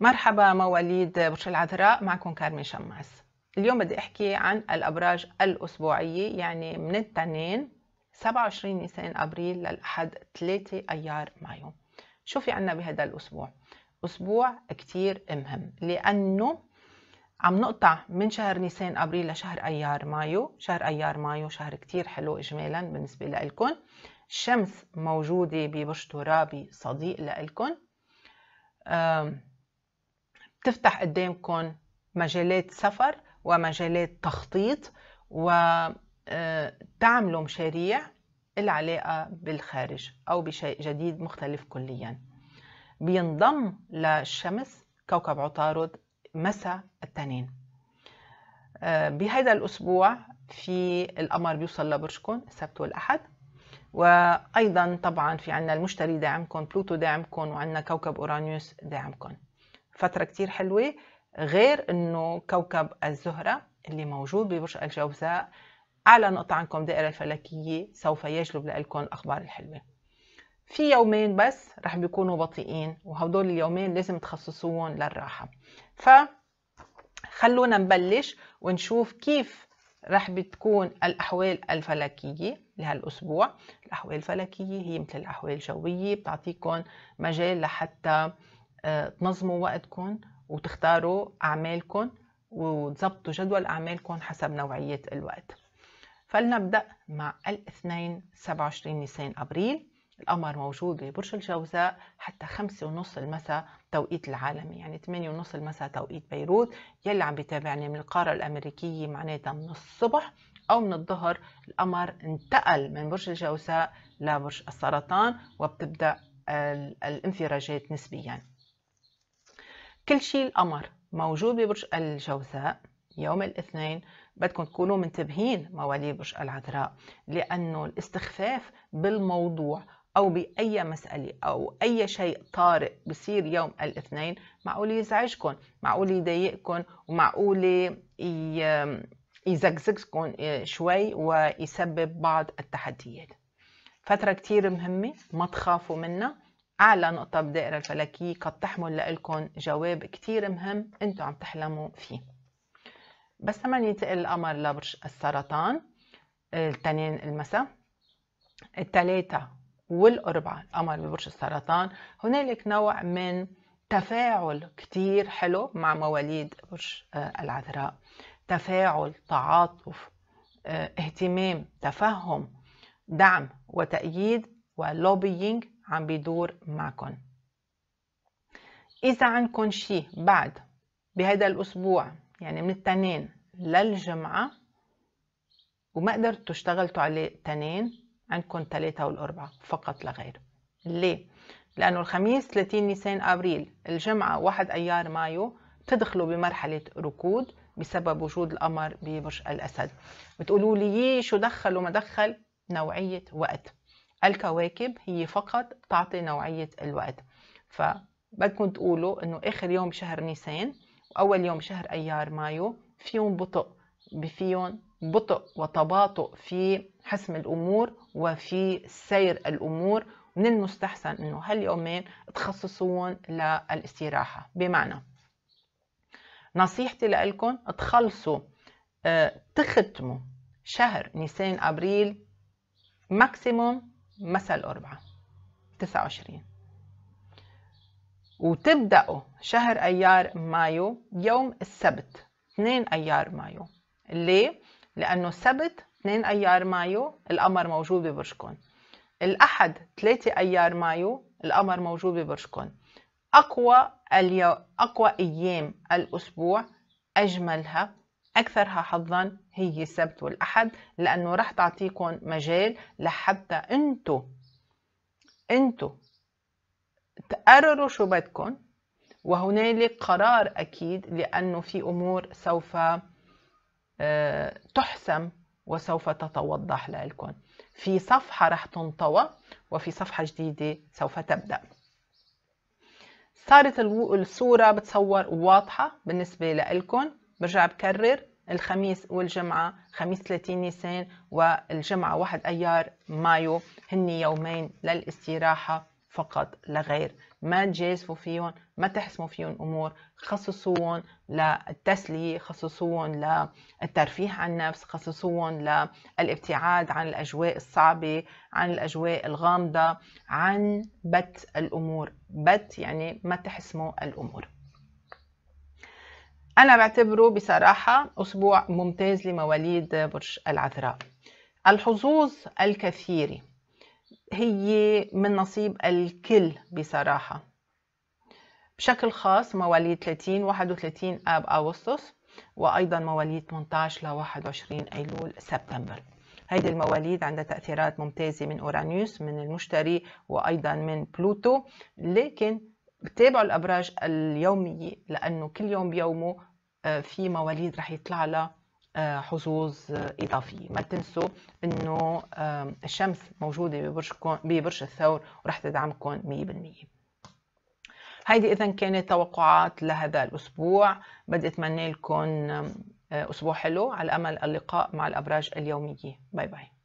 مرحبا مواليد برج العذراء معكم كارمن شماس اليوم بدي احكي عن الابراج الاسبوعيه يعني من الاثنين 27 نيسان ابريل للاحد 3 ايار مايو شو في عنا بهذا الاسبوع اسبوع كتير مهم لانه عم نقطع من شهر نيسان ابريل لشهر ايار مايو شهر ايار مايو شهر كتير حلو اجمالا بالنسبه لكم الشمس موجوده ببرج ترابي صديق لكم تفتح قدامكم مجالات سفر ومجالات تخطيط وتعملوا آه، مشاريع العلاقة بالخارج أو بشيء جديد مختلف كليا بينضم للشمس كوكب عطارد مساء التنين آه، بهذا الأسبوع في القمر بيوصل لبرجكم السبت والأحد وأيضا طبعا في عنا المشتري داعمكم بلوتو داعمكم وعنا كوكب أورانيوس داعمكم فتره كتير حلوه غير انه كوكب الزهره اللي موجود ببرج الجوزاء اعلى نقطه عنكم دائره الفلكيه سوف يجلب لكم الاخبار الحلوه في يومين بس رح بيكونوا بطيئين وهدول اليومين لازم تخصصوهم للراحه ف خلونا نبلش ونشوف كيف رح بتكون الأحوال الفلكية لهالأسبوع الأحوال الفلكية هي مثل الأحوال الجوية بتعطيكم مجال لحتى تنظموا وقتكم وتختاروا أعمالكم وتظبطوا جدول أعمالكم حسب نوعية الوقت فلنبدأ مع الاثنين 27 نيسان أبريل القمر موجود ببرج الجوزاء حتى خمسة ونص المساء توقيت العالمي يعني ثمانية ونص المساء توقيت بيروت يلي عم بيتابعني من القارة الأمريكية معناتها من الصبح أو من الظهر القمر انتقل من برج الجوزاء لبرج السرطان وبتبدأ الانفراجات نسبياً كل شيء القمر موجود ببرج الجوزاء يوم الاثنين بدكم تكونوا منتبهين مواليد برج العذراء لأنه الاستخفاف بالموضوع أو بأي مسألة أو أي شيء طارئ بصير يوم الاثنين معقول يزعجكم معقول يضايقكم ومعقول يزقزقكم شوي ويسبب بعض التحديات فترة كثير مهمة ما تخافوا منها أعلى نقطة بالدائرة الفلكية قد تحمل لكم جواب كتير مهم أنتم عم تحلموا فيه بس لما ينتقل القمر لبرج السرطان التنين المساء التلاتة والأربعة القمر ببرج السرطان هنالك نوع من تفاعل كتير حلو مع مواليد برج آه، العذراء تفاعل تعاطف آه، اهتمام تفهم دعم وتأييد ولوبينج عم بيدور معكم إذا عندكم شيء بعد بهذا الأسبوع يعني من التنين للجمعة وما قدرتوا اشتغلتوا عليه تنين عندكم ثلاثة والأربعة فقط لغير ليه؟ لأنه الخميس 30 نيسان أبريل الجمعة 1 أيار مايو بتدخلوا بمرحلة ركود بسبب وجود القمر ببرج الأسد بتقولوا لي شو دخل وما دخل نوعية وقت الكواكب هي فقط تعطي نوعية الوقت فبدكم تقولوا انه اخر يوم شهر نيسان واول يوم شهر ايار مايو فيهم بطء فيهم بطء وتباطؤ في حسم الامور وفي سير الامور من المستحسن انه هاليومين تخصصوهم للاستراحة بمعنى نصيحتي لكم تخلصوا آه، تختموا شهر نيسان ابريل ماكسيموم مساء الأربعاء 29 وتبدأوا شهر أيار مايو يوم السبت 2 أيار مايو ليه؟ لأنه السبت 2 أيار مايو القمر موجود ببرجكم الأحد 3 أيار مايو القمر موجود ببرجكم أقوى اليو... أقوى أيام الأسبوع أجملها أكثرها حظا هي السبت والأحد لأنه رح تعطيكم مجال لحتى أنتو أنتو تقرروا شو بدكم وهنالك قرار أكيد لأنه في أمور سوف آه، تحسم وسوف تتوضح لكم في صفحة رح تنطوى وفي صفحة جديدة سوف تبدأ صارت الصورة بتصور واضحة بالنسبة لكم برجع بكرر الخميس والجمعة خميس 30 نيسان والجمعة 1 أيار مايو هن يومين للاستراحة فقط لغير ما تجازفوا فيهم ما تحسموا فيهم أمور خصصوهم للتسلية خصصوهم للترفيه عن النفس خصصوهم للابتعاد عن الأجواء الصعبة عن الأجواء الغامضة عن بت الأمور بت يعني ما تحسموا الأمور أنا بعتبره بصراحة أسبوع ممتاز لمواليد برج العذراء الحظوظ الكثيرة هي من نصيب الكل بصراحة بشكل خاص مواليد 30 31 آب أغسطس وأيضا مواليد 18 ل 21 أيلول سبتمبر هيدي المواليد عندها تأثيرات ممتازة من أورانيوس من المشتري وأيضا من بلوتو لكن تابعوا الأبراج اليومية لأنه كل يوم بيومه آه، في مواليد رح يطلع لها آه، حظوظ آه، اضافيه ما تنسوا انه الشمس موجوده ببرجكم ببرج الثور ورح تدعمكم 100% هيدي اذا كانت توقعات لهذا الاسبوع بدي اتمنى لكم اسبوع حلو على امل اللقاء مع الابراج اليوميه باي باي